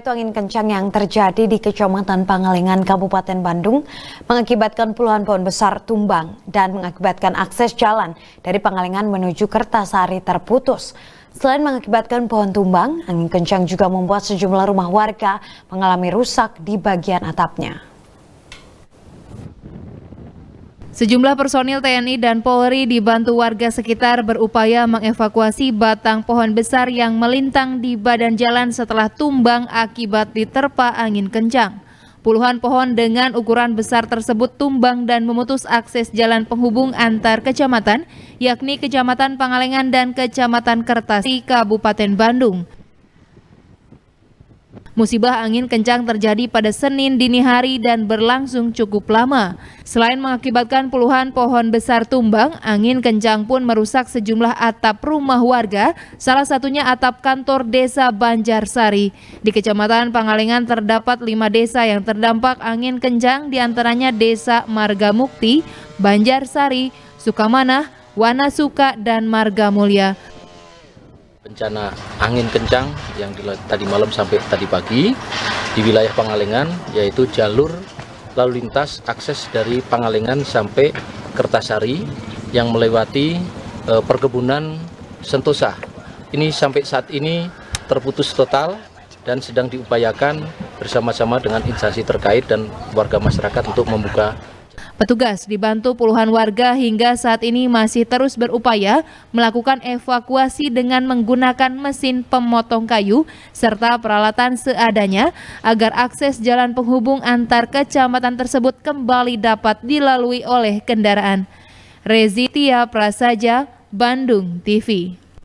Itu angin kencang yang terjadi di Kecamatan Pangalengan, Kabupaten Bandung mengakibatkan puluhan pohon besar tumbang dan mengakibatkan akses jalan dari Pangalengan menuju Kertasari terputus. Selain mengakibatkan pohon tumbang, angin kencang juga membuat sejumlah rumah warga mengalami rusak di bagian atapnya. Sejumlah personil TNI dan Polri dibantu warga sekitar berupaya mengevakuasi batang pohon besar yang melintang di badan jalan setelah tumbang akibat diterpa angin kencang. Puluhan pohon dengan ukuran besar tersebut tumbang dan memutus akses jalan penghubung antar kecamatan, yakni Kecamatan Pangalengan dan Kecamatan Kertasi, Kabupaten Bandung. Musibah angin kencang terjadi pada Senin dini hari dan berlangsung cukup lama. Selain mengakibatkan puluhan pohon besar tumbang, angin kencang pun merusak sejumlah atap rumah warga, salah satunya atap kantor desa Banjarsari. Di Kecamatan Pangalengan terdapat lima desa yang terdampak angin kencang diantaranya desa Marga Mukti, Banjarsari, Sukamanah, Wanasuka, dan Marga Mulia bencana angin kencang yang tadi malam sampai tadi pagi di wilayah Pangalengan yaitu jalur lalu lintas akses dari Pangalengan sampai Kertasari yang melewati e, perkebunan Sentosa. Ini sampai saat ini terputus total dan sedang diupayakan bersama-sama dengan instansi terkait dan warga masyarakat untuk membuka Petugas dibantu puluhan warga hingga saat ini masih terus berupaya melakukan evakuasi dengan menggunakan mesin pemotong kayu serta peralatan seadanya agar akses jalan penghubung antar kecamatan tersebut kembali dapat dilalui oleh kendaraan. Rezitia Prasaja, Bandung TV.